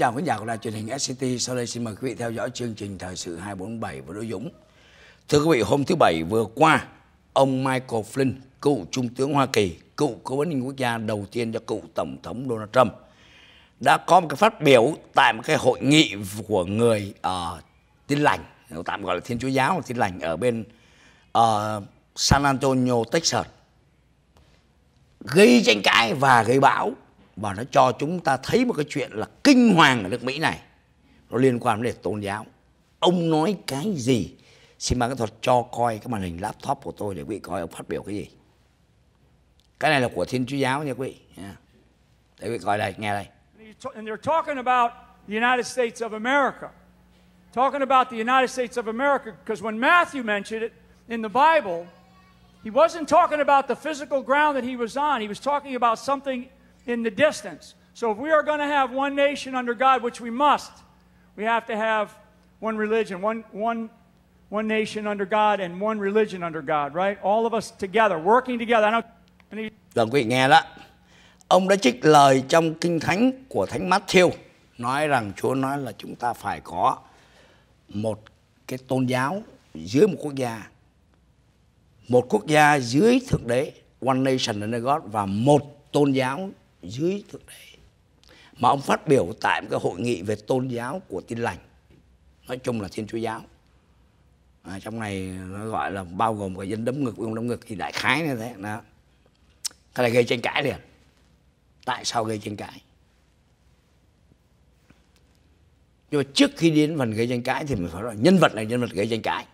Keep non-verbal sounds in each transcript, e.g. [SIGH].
chào khán giả của đài truyền hình SCT. Sau đây xin mời quý vị theo dõi chương trình Thời sự 247 với Đỗ Dũng. Thưa quý vị, hôm thứ Bảy vừa qua, ông Michael Flynn, cựu Trung tướng Hoa Kỳ, cựu cố vấn an quốc gia đầu tiên cho cựu Tổng thống Donald Trump, đã có một cái phát biểu tại một cái hội nghị của người uh, tin lành, tạm gọi là Thiên Chúa Giáo, tin lành ở bên uh, San Antonio, Texas. Gây tranh cãi và gây bão và nó cho chúng ta thấy một cái chuyện là kinh hoàng ở nước Mỹ này nó liên quan đến đề tôn giáo ông nói cái gì xin ban kỹ thuật cho coi cái màn hình laptop của tôi để quý vị coi ông phát biểu cái gì cái này là của Thiên Chúa giáo nha quý vị để quý vị coi đây nghe đây and they're talking about the United States of America talking about the United States of America because when Matthew mentioned it in the Bible he wasn't talking about the physical ground that he was on he was talking about something in the distance. So if we are going to have one nation under God, which we must, we have to have one religion, one, one, one nation under God and one religion under God, right? All of us together, working together. I don't... quý vị nghe đó, ông đã trích lời trong Kinh Thánh của Thánh Matthew nói rằng Chúa nói là chúng ta phải có một cái tôn giáo dưới một quốc gia một quốc gia dưới thượng đế one nation under God và một tôn giáo dưới thực tế mà ông phát biểu tại một cái hội nghị về tôn giáo của tin lành nói chung là thiên chúa giáo à, trong này nó gọi là bao gồm cả dân đấm ngực ông đấm ngực thì đại khái như thế đó cái này gây tranh cãi liền tại sao gây tranh cãi nhưng mà trước khi đến phần gây tranh cãi thì mình phải nói nhân vật này nhân vật gây tranh cãi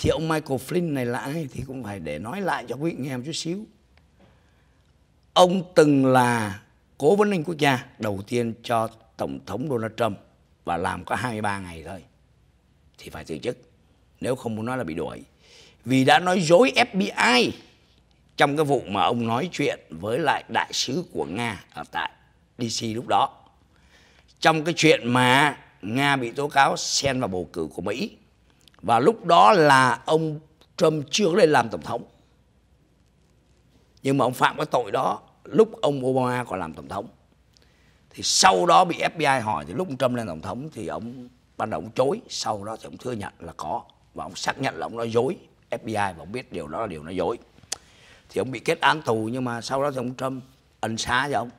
thì ông Michael Flynn này là ai thì cũng phải để nói lại cho quý vị nghe một chút xíu Ông từng là cố vấn an quốc gia đầu tiên cho Tổng thống Donald Trump và làm có 23 ngày thôi. Thì phải từ chức. Nếu không muốn nói là bị đuổi. Vì đã nói dối FBI trong cái vụ mà ông nói chuyện với lại đại sứ của Nga ở tại DC lúc đó. Trong cái chuyện mà Nga bị tố cáo xen vào bầu cử của Mỹ. Và lúc đó là ông Trump chưa có lên làm tổng thống nhưng mà ông phạm cái tội đó lúc ông Obama còn làm tổng thống thì sau đó bị FBI hỏi thì lúc ông Trump lên tổng thống thì ông ban đầu ông chối sau đó thì ông thừa nhận là có và ông xác nhận là ông nói dối FBI và ông biết điều đó là điều nói dối thì ông bị kết án tù nhưng mà sau đó thì ông Trump ân xá cho ông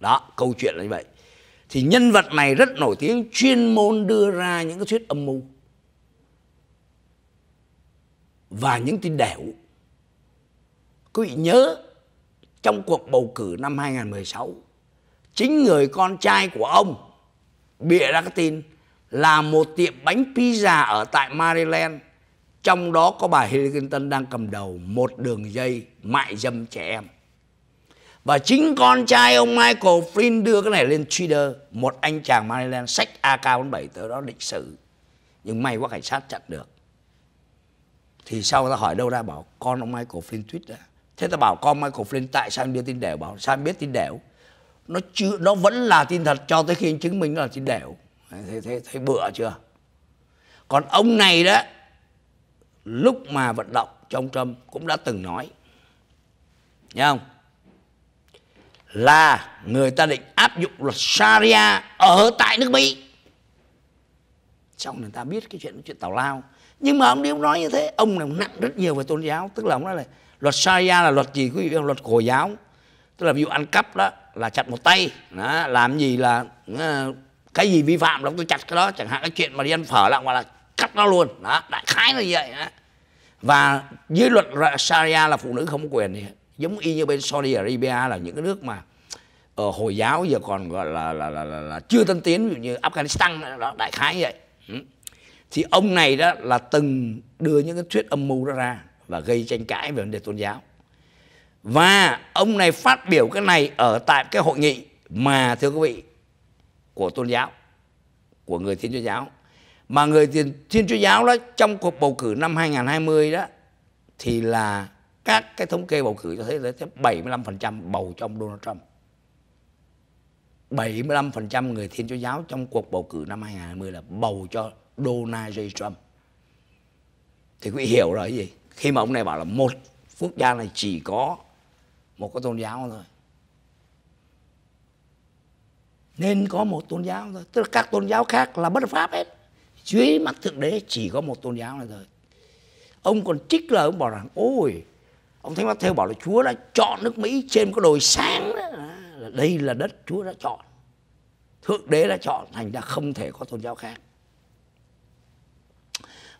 đó câu chuyện là như vậy thì nhân vật này rất nổi tiếng chuyên môn đưa ra những cái thuyết âm mưu và những tin đẻo Quý vị nhớ trong cuộc bầu cử năm 2016, chính người con trai của ông bịa ra cái tin là một tiệm bánh pizza ở tại Maryland, trong đó có bà Hillary Clinton đang cầm đầu một đường dây mại dâm trẻ em. Và chính con trai ông Michael Flynn đưa cái này lên Twitter, một anh chàng Maryland sách AK-47 tới đó định xử. Nhưng may quá cảnh sát chặn được. Thì sau ta hỏi đâu ra bảo con ông Michael Flynn tweet ra thế ta bảo con Michael Flynn tại sao anh biết tin đẻo bảo sao anh biết tin đẻo nó chưa nó vẫn là tin thật cho tới khi anh chứng minh là tin đẻo thế thế thế bựa chưa còn ông này đó lúc mà vận động trong Trump cũng đã từng nói nhớ không? Là người ta định áp dụng luật Sharia ở tại nước Mỹ Xong người ta biết cái chuyện cái chuyện tào lao Nhưng mà ông đi ông nói như thế Ông này nặng rất nhiều về tôn giáo Tức là ông nói là luật Sharia là luật gì quý vị luật hồi giáo tức là ví dụ ăn cắp đó là chặt một tay đó, làm gì là ờ, cái gì vi phạm là tôi chặt cái đó chẳng hạn cái chuyện mà đi ăn phở là gọi là cắt nó luôn đó đại khái là như vậy đó. và dưới luật Sharia là phụ nữ không có quyền gì giống y như bên Saudi Arabia là những cái nước mà ở ờ, hồi giáo giờ còn gọi là là là, là, là chưa tân tiến ví dụ như Afghanistan đó đại khái như vậy thì ông này đó là từng đưa những cái thuyết âm mưu đó ra và gây tranh cãi về vấn đề tôn giáo. Và ông này phát biểu cái này ở tại cái hội nghị mà thưa quý vị của tôn giáo của người Thiên Chúa giáo. Mà người Thiên, Thiên Chúa giáo đó trong cuộc bầu cử năm 2020 đó thì là các cái thống kê bầu cử cho thấy là 75% bầu cho ông Donald Trump. 75% người Thiên Chúa giáo trong cuộc bầu cử năm 2020 là bầu cho Donald J. Trump. Thì quý vị hiểu rồi gì? khi mà ông này bảo là một quốc gia này chỉ có một cái tôn giáo thôi nên có một tôn giáo thôi tức là các tôn giáo khác là bất pháp hết dưới mặt thượng đế chỉ có một tôn giáo này thôi ông còn trích lời ông bảo rằng ôi ông thánh theo bảo là chúa đã chọn nước mỹ trên cái đồi sáng đó à, đây là đất chúa đã chọn thượng đế đã chọn thành ra không thể có tôn giáo khác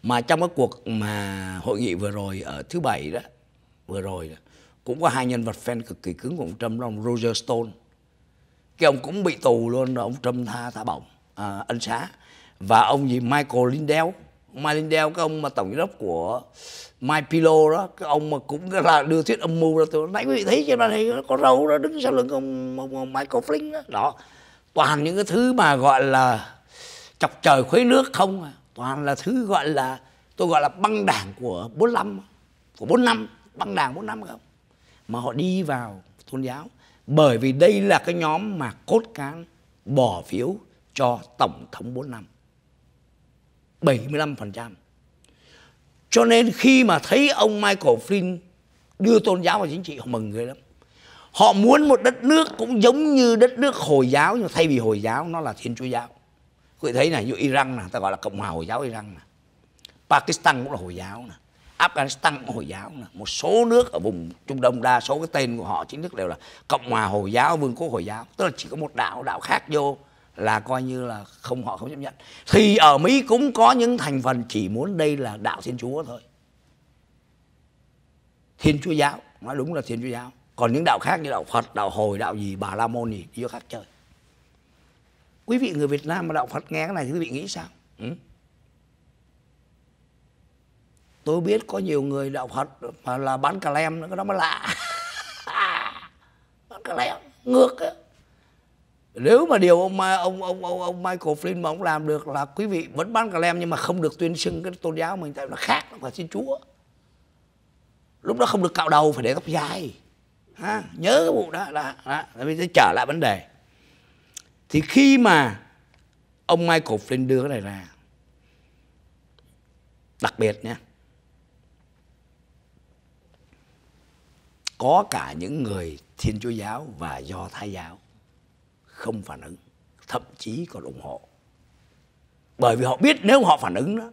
mà trong cái cuộc mà hội nghị vừa rồi ở thứ bảy đó vừa rồi đó, cũng có hai nhân vật fan cực kỳ cứng của ông Trump đó ông Roger Stone cái ông cũng bị tù luôn rồi ông Trump tha tha bổng à, ân xá và ông gì Michael Lindell Michael Lindell cái ông mà tổng giám đốc của Mike Pilo đó cái ông mà cũng là đưa thuyết âm mưu ra tôi nãy quý vị thấy trên màn hình có râu đó đứng sau lưng ông, ông, ông Michael Flynn đó. đó toàn những cái thứ mà gọi là chọc trời khuấy nước không à toàn là thứ gọi là tôi gọi là băng đảng của 45 của 45 băng đảng 45 không mà họ đi vào tôn giáo bởi vì đây là cái nhóm mà cốt cán bỏ phiếu cho tổng thống 45 75% cho nên khi mà thấy ông Michael Flynn đưa tôn giáo vào chính trị họ mừng người lắm họ muốn một đất nước cũng giống như đất nước hồi giáo nhưng thay vì hồi giáo nó là thiên chúa giáo quý thấy này như Iran nè ta gọi là cộng hòa hồi giáo Iran nè Pakistan cũng là hồi giáo nè Afghanistan cũng hồi giáo nè một số nước ở vùng Trung Đông đa số cái tên của họ chính thức đều là cộng hòa hồi giáo vương quốc hồi giáo tức là chỉ có một đạo đạo khác vô là coi như là không họ không chấp nhận thì ở Mỹ cũng có những thành phần chỉ muốn đây là đạo Thiên Chúa thôi Thiên Chúa giáo nói đúng là Thiên Chúa giáo còn những đạo khác như đạo Phật đạo hồi đạo gì bà la môn gì vô khác chơi quý vị người Việt Nam mà đạo Phật nghe cái này thì quý vị nghĩ sao ừ? tôi biết có nhiều người đạo Phật mà là bán cà lem nữa cái đó mới lạ [LAUGHS] bán cà lem ngược ấy. nếu mà điều ông ông ông ông, ông Michael Flynn mà ông làm được là quý vị vẫn bán cà lem nhưng mà không được tuyên xưng cái tôn giáo mình tại nó khác nó phải xin Chúa lúc đó không được cạo đầu phải để tóc dài ha nhớ cái vụ đó là, là, là trở lại vấn đề thì khi mà ông Michael Flynn đưa cái này ra đặc biệt nhé, có cả những người Thiên Chúa giáo và Do Thái giáo không phản ứng, thậm chí còn ủng hộ. Bởi vì họ biết nếu họ phản ứng đó,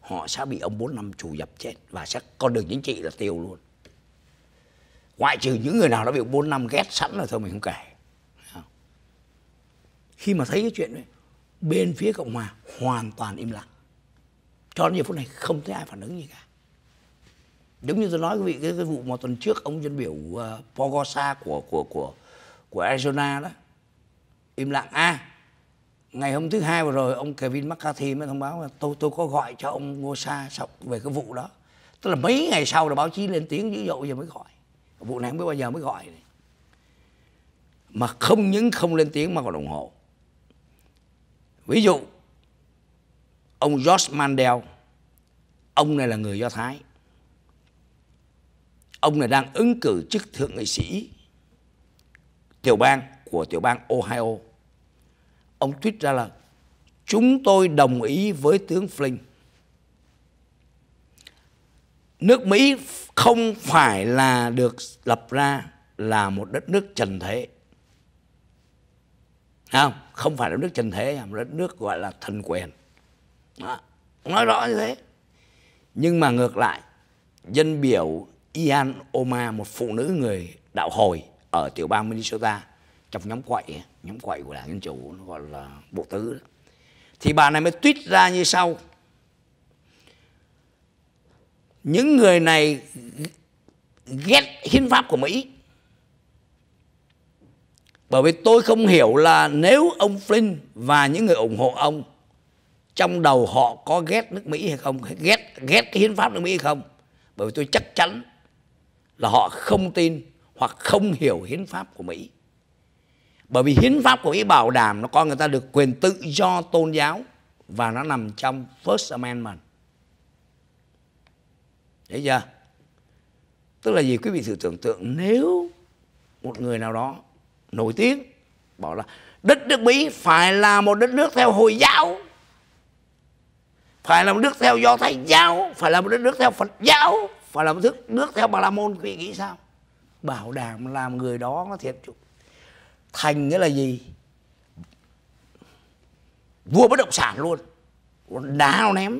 họ sẽ bị ông 4 năm chủ dập chết và sẽ con đường chính trị là tiêu luôn. Ngoại trừ những người nào đã bị ông 4 năm ghét sẵn rồi thôi mình không kể khi mà thấy cái chuyện đấy bên phía cộng hòa hoàn toàn im lặng cho đến giờ phút này không thấy ai phản ứng gì cả giống như tôi nói quý vị cái, cái vụ mà tuần trước ông dân biểu uh, Pogosa của của của của Arizona đó im lặng a à, ngày hôm thứ hai vừa rồi ông Kevin McCarthy mới thông báo là tôi tôi có gọi cho ông Ngosa sọc về cái vụ đó tức là mấy ngày sau là báo chí lên tiếng dữ dội giờ mới gọi vụ này không biết bao giờ mới gọi này. mà không những không lên tiếng mà còn đồng hồ Ví dụ, ông George Mandel, ông này là người Do Thái. Ông này đang ứng cử chức thượng nghị sĩ tiểu bang của tiểu bang Ohio. Ông tweet ra là chúng tôi đồng ý với tướng Flynn. Nước Mỹ không phải là được lập ra là một đất nước trần thế không không phải là nước trần thế mà là nước gọi là thần quyền Đó. nói rõ như thế nhưng mà ngược lại dân biểu Ian Oma một phụ nữ người đạo hồi ở tiểu bang Minnesota trong nhóm quậy nhóm quậy của đảng dân chủ nó gọi là bộ tứ đó. thì bà này mới tuyết ra như sau những người này ghét hiến pháp của Mỹ bởi vì tôi không hiểu là nếu ông Flynn và những người ủng hộ ông trong đầu họ có ghét nước Mỹ hay không, ghét ghét cái hiến pháp nước Mỹ hay không. Bởi vì tôi chắc chắn là họ không tin hoặc không hiểu hiến pháp của Mỹ. Bởi vì hiến pháp của Mỹ bảo đảm nó coi người ta được quyền tự do tôn giáo và nó nằm trong First Amendment. Đấy chưa? Tức là gì quý vị thử tưởng tượng nếu một người nào đó nổi tiếng bảo là đất nước Mỹ phải là một đất nước theo Hồi giáo phải là một nước theo Do Thái giáo phải là một đất nước theo Phật giáo phải là một nước nước theo Bà La Môn quý vị nghĩ sao bảo đảm làm người đó nó thiệt chủ thành nghĩa là gì vua bất động sản luôn đá nó ném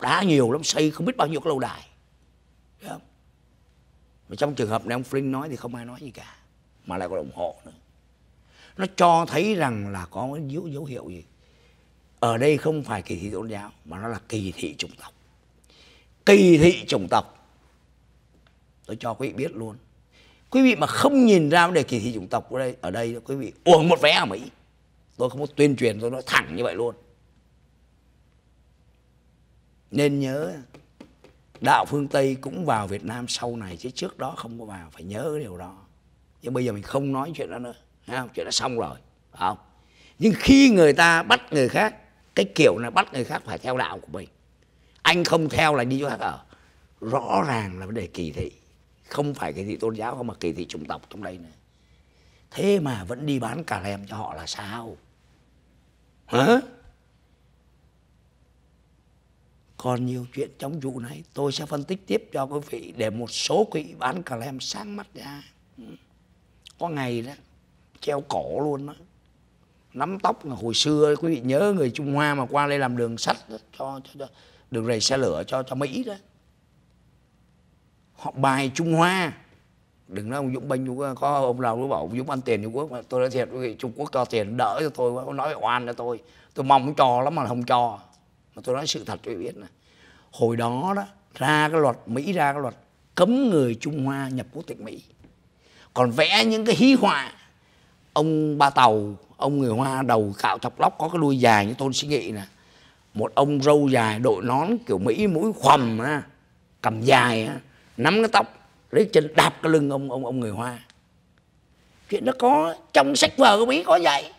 đá nhiều lắm xây không biết bao nhiêu cái lâu đài Đấy không? Mà trong trường hợp này ông Flynn nói thì không ai nói gì cả mà lại có ủng hộ nữa nó cho thấy rằng là có cái dấu, dấu hiệu gì ở đây không phải kỳ thị tôn giáo mà nó là kỳ thị chủng tộc kỳ thị chủng tộc tôi cho quý vị biết luôn quý vị mà không nhìn ra vấn đề kỳ thị chủng tộc ở đây ở đây quý vị uổng một vé ở mỹ tôi không có tuyên truyền tôi nói thẳng như vậy luôn nên nhớ đạo phương tây cũng vào việt nam sau này chứ trước đó không có vào phải nhớ điều đó chứ bây giờ mình không nói chuyện đó nữa không? chuyện đó xong rồi không nhưng khi người ta bắt người khác cái kiểu là bắt người khác phải theo đạo của mình anh không theo là đi chỗ khác ở rõ ràng là vấn đề kỳ thị không phải kỳ thị tôn giáo không mà kỳ thị chủng tộc trong đây nữa thế mà vẫn đi bán cà lem cho họ là sao hả còn nhiều chuyện trong vụ này tôi sẽ phân tích tiếp cho quý vị để một số quý bán cà lem sáng mắt ra có ngày đó treo cổ luôn đó nắm tóc là hồi xưa quý vị nhớ người Trung Hoa mà qua đây làm đường sắt đó, cho, cho, cho đường rầy xe lửa cho cho Mỹ đó họ bài Trung Hoa đừng nói ông Dũng bênh Trung Quốc có ông nào cũng bảo ông Dũng ăn tiền Trung Quốc tôi nói thiệt quý vị Trung Quốc cho tiền đỡ cho tôi quá nói oan cho tôi tôi mong cho lắm mà không cho mà tôi nói sự thật tôi biết này hồi đó đó ra cái luật Mỹ ra cái luật cấm người Trung Hoa nhập quốc tịch Mỹ còn vẽ những cái hí họa ông ba tàu ông người hoa đầu cạo thọc lóc có cái đuôi dài như tôn sĩ nghị nè một ông râu dài đội nón kiểu mỹ mũi khoằm á cầm dài á nắm cái tóc lấy chân đạp cái lưng ông ông ông người hoa chuyện nó có trong sách vở của mỹ có vậy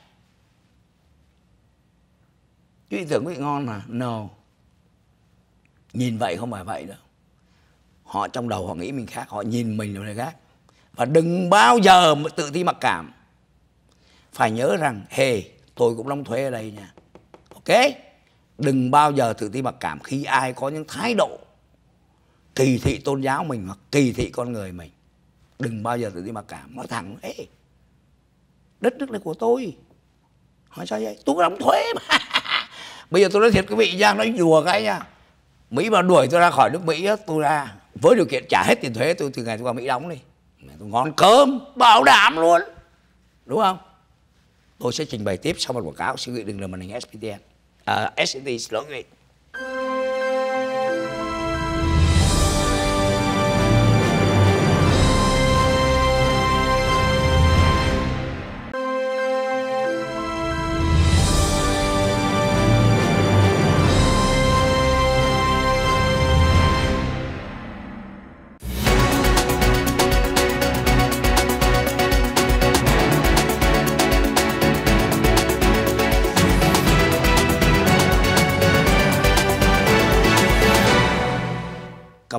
quý tưởng quý vị ngon mà no nhìn vậy không phải vậy đâu họ trong đầu họ nghĩ mình khác họ nhìn mình là người khác và đừng bao giờ tự ti mặc cảm phải nhớ rằng hề hey, tôi cũng đóng thuế ở đây nha ok đừng bao giờ tự ti mặc cảm khi ai có những thái độ kỳ thị tôn giáo mình hoặc kỳ thị con người mình đừng bao giờ tự ti mặc cảm nói thẳng hey, đất nước này của tôi hỏi sao vậy tôi đóng thuế mà [LAUGHS] bây giờ tôi nói thiệt quý vị nha nói đùa cái nha mỹ mà đuổi tôi ra khỏi nước mỹ tôi ra với điều kiện trả hết tiền thuế tôi từ ngày tôi qua mỹ đóng đi ngon cơm bảo đảm luôn đúng không tôi sẽ trình bày tiếp sau một quảng cáo sự nghị đừng đường màn hình SPTN à, SNT lỗi nghị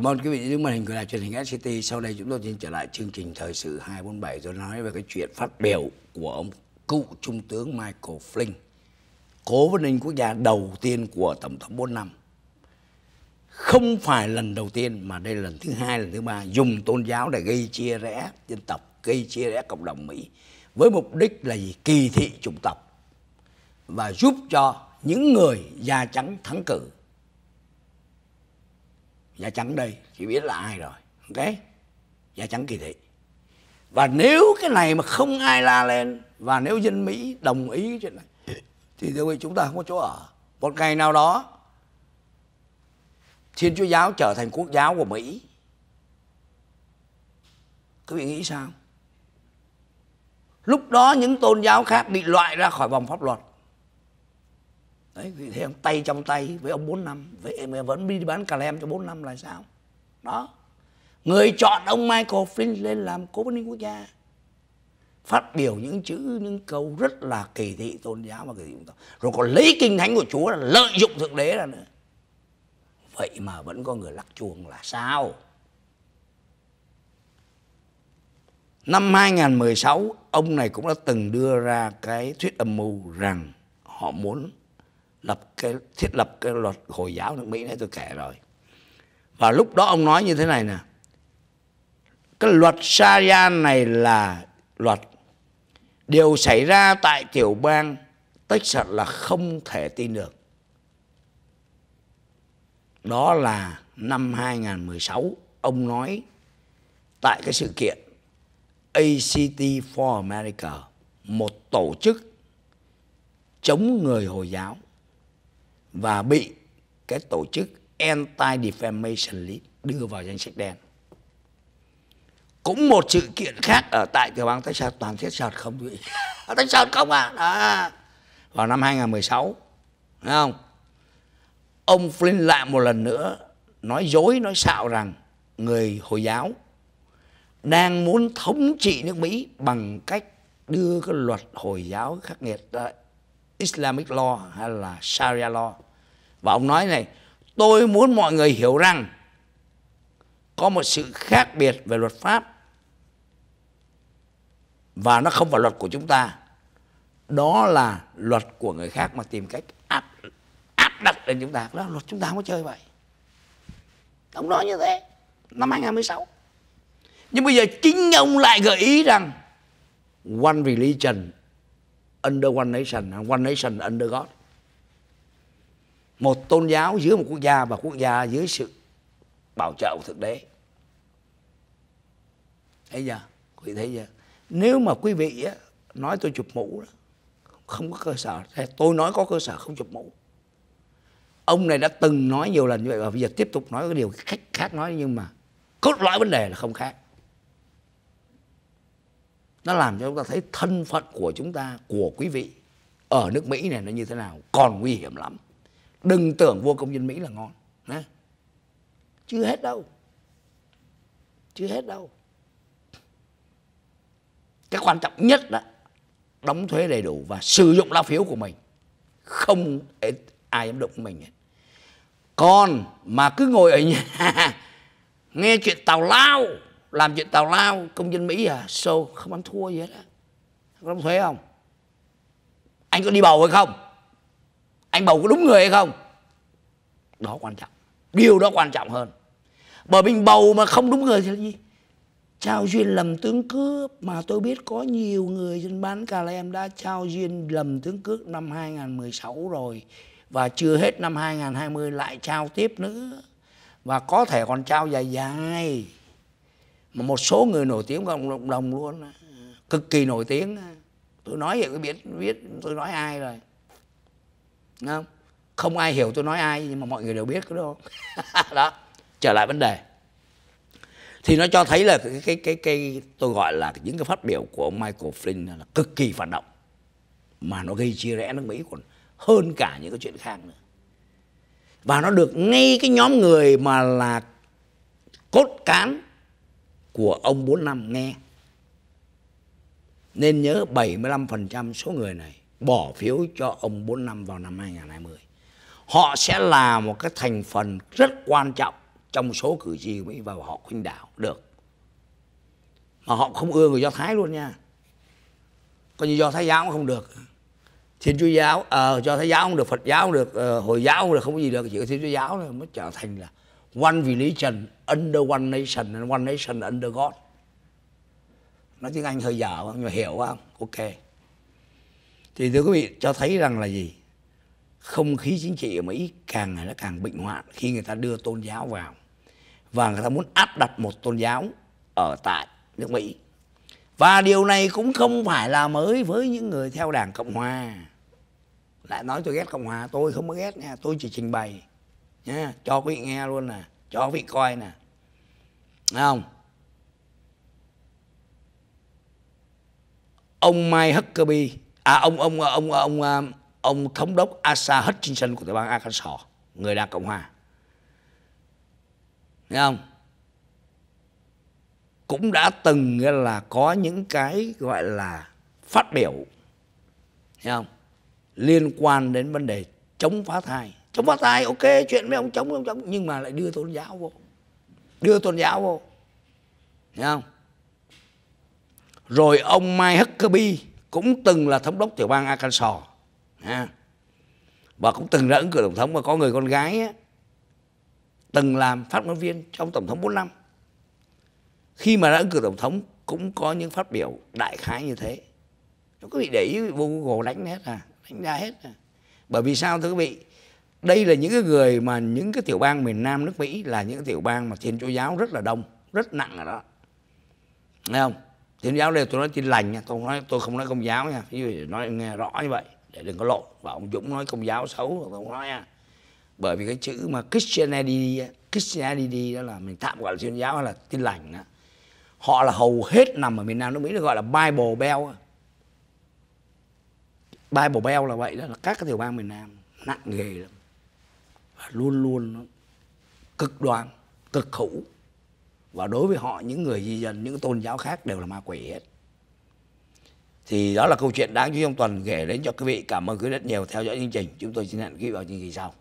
Cảm ơn quý vị đứng màn hình của đài truyền hình SCT. Sau đây chúng tôi xin trở lại chương trình thời sự 247 rồi nói về cái chuyện phát biểu của ông cựu trung tướng Michael Flynn, cố vấn an ninh quốc gia đầu tiên của tổng thống 4 năm. Không phải lần đầu tiên mà đây là lần thứ hai, lần thứ ba dùng tôn giáo để gây chia rẽ dân tộc, gây chia rẽ cộng đồng Mỹ với mục đích là gì? Kỳ thị chủng tộc và giúp cho những người da trắng thắng cử Nhà Trắng đây chỉ biết là ai rồi ok? Nhà Trắng kỳ thị và nếu cái này mà không ai la lên và nếu dân Mỹ đồng ý cái chuyện này thì tôi quý chúng ta không có chỗ ở một ngày nào đó Thiên Chúa giáo trở thành quốc giáo của Mỹ các vị nghĩ sao lúc đó những tôn giáo khác bị loại ra khỏi vòng pháp luật đấy vì thế ông tay trong tay với ông 4 năm vậy em vẫn đi bán cà lem cho 4 năm là sao đó người chọn ông Michael Flynn lên làm cố vấn quốc gia phát biểu những chữ những câu rất là kỳ thị tôn giáo và kỳ thị chúng ta rồi còn lấy kinh thánh của Chúa là lợi dụng thực đế ra nữa vậy mà vẫn có người lắc chuông là sao Năm 2016, ông này cũng đã từng đưa ra cái thuyết âm mưu rằng họ muốn lập cái thiết lập cái luật hồi giáo nước Mỹ nãy tôi kể rồi và lúc đó ông nói như thế này nè cái luật Sharia này là luật điều xảy ra tại tiểu bang Texas là không thể tin được đó là năm 2016 ông nói tại cái sự kiện ACT for America một tổ chức chống người Hồi giáo và bị cái tổ chức Anti-Defamation League đưa vào danh sách đen. Cũng một sự kiện khác ở tại tiểu bang Texas toàn thiết sạt không quý vị. [LAUGHS] Texas không à? Đó. Vào năm 2016, đúng không? Ông Flynn lại một lần nữa nói dối, nói xạo rằng người Hồi giáo đang muốn thống trị nước Mỹ bằng cách đưa cái luật Hồi giáo khắc nghiệt Islamic law hay là Sharia law và ông nói này tôi muốn mọi người hiểu rằng có một sự khác biệt về luật pháp và nó không phải luật của chúng ta đó là luật của người khác mà tìm cách áp áp đặt lên chúng ta đó luật chúng ta không có chơi vậy ông nói như thế năm 2016 nhưng bây giờ chính ông lại gợi ý rằng one religion under one nation one nation under God một tôn giáo dưới một quốc gia và quốc gia dưới sự bảo trợ của thực đế thấy chưa quý thấy chưa nếu mà quý vị nói tôi chụp mũ đó, không có cơ sở tôi nói có cơ sở không chụp mũ ông này đã từng nói nhiều lần như vậy và bây giờ tiếp tục nói cái điều khách khác nói nhưng mà cốt lõi vấn đề là không khác nó làm cho chúng ta thấy thân phận của chúng ta của quý vị ở nước mỹ này nó như thế nào còn nguy hiểm lắm đừng tưởng vua công dân mỹ là ngon Nè. chưa hết đâu chưa hết đâu cái quan trọng nhất đó đóng thuế đầy đủ và sử dụng lá phiếu của mình không ai dám động mình còn mà cứ ngồi ở nhà [LAUGHS] nghe chuyện tào lao làm chuyện tào lao công dân mỹ à sâu so, không ăn thua gì hết á đóng thuế không anh có đi bầu hay không anh bầu có đúng người hay không đó quan trọng điều đó quan trọng hơn bởi mình bầu mà không đúng người thì là gì trao duyên lầm tướng cướp mà tôi biết có nhiều người trên bán cà lem đã trao duyên lầm tướng cướp năm 2016 rồi và chưa hết năm 2020 lại trao tiếp nữa và có thể còn trao dài dài mà một số người nổi tiếng cộng đồng luôn cực kỳ nổi tiếng tôi nói vậy có biết biết tôi nói ai rồi không? Không ai hiểu tôi nói ai nhưng mà mọi người đều biết cái đó. [LAUGHS] đó. Trở lại vấn đề. Thì nó cho thấy là cái cái cái, cái tôi gọi là những cái phát biểu của Michael Flynn là cực kỳ phản động mà nó gây chia rẽ nước Mỹ còn hơn cả những cái chuyện khác nữa. Và nó được ngay cái nhóm người mà là cốt cán của ông 45 nghe. Nên nhớ 75% số người này bỏ phiếu cho ông 4 năm vào năm 2020. Họ sẽ là một cái thành phần rất quan trọng trong số cử tri Mỹ và họ khuynh đảo được. Mà họ không ưa người Do Thái luôn nha. Coi như Do Thái giáo cũng không được. Thiên Chúa giáo, ờ, uh, Do Thái giáo không được, Phật giáo không được, uh, Hồi giáo không được, không có gì được. Chỉ có Thiên Chúa giáo là mới trở thành là One Religion Under One Nation and One Nation Under God. Nói tiếng Anh hơi dở nhưng mà hiểu không? Ok thì thưa quý vị cho thấy rằng là gì không khí chính trị ở mỹ càng ngày nó càng bệnh hoạn khi người ta đưa tôn giáo vào và người ta muốn áp đặt một tôn giáo ở tại nước mỹ và điều này cũng không phải là mới với những người theo đảng cộng hòa lại nói tôi ghét cộng hòa tôi không có ghét nha tôi chỉ trình bày nha cho quý vị nghe luôn nè cho quý vị coi nè Đấy không ông Mike Huckabee à, ông ông ông ông à, ông, thống đốc Asa Hutchinson của tiểu bang Arkansas người đảng cộng hòa nghe không cũng đã từng là có những cái gọi là phát biểu nghe không liên quan đến vấn đề chống phá thai chống phá thai ok chuyện với ông chống ông chống nhưng mà lại đưa tôn giáo vô đưa tôn giáo vô nghe không rồi ông Mike Huckabee cũng từng là thống đốc tiểu bang Arkansas ha. và cũng từng là ứng cử tổng thống và có người con gái á, từng làm phát ngôn viên trong tổng thống 4 năm khi mà đã ứng cử tổng thống cũng có những phát biểu đại khái như thế nó quý vị để ý vô Google đánh hết à đánh ra hết à bởi vì sao thưa quý vị đây là những cái người mà những cái tiểu bang miền Nam nước Mỹ là những cái tiểu bang mà thiên chúa giáo rất là đông rất nặng ở đó nghe không? Tôn giáo đây tôi nói tin lành nha, tôi không nói tôi không nói công giáo nha, ví nói nghe rõ như vậy để đừng có lộ Và ông Dũng nói công giáo xấu tôi không nói nha. Bởi vì cái chữ mà Christianity, Christianity đó là mình tạm gọi là tôn giáo hay là tin lành đó. Họ là hầu hết nằm ở miền Nam nước Mỹ được gọi là Bible Belt. Bible Belt là vậy đó là các cái tiểu bang miền Nam nặng nghề lắm. Và luôn luôn nó cực đoan, cực khủng và đối với họ những người di dân những tôn giáo khác đều là ma quỷ hết thì đó là câu chuyện đáng chú ý trong tuần kể đến cho quý vị cảm ơn quý vị rất nhiều theo dõi chương trình chúng tôi xin hẹn quý vị vào chương trình sau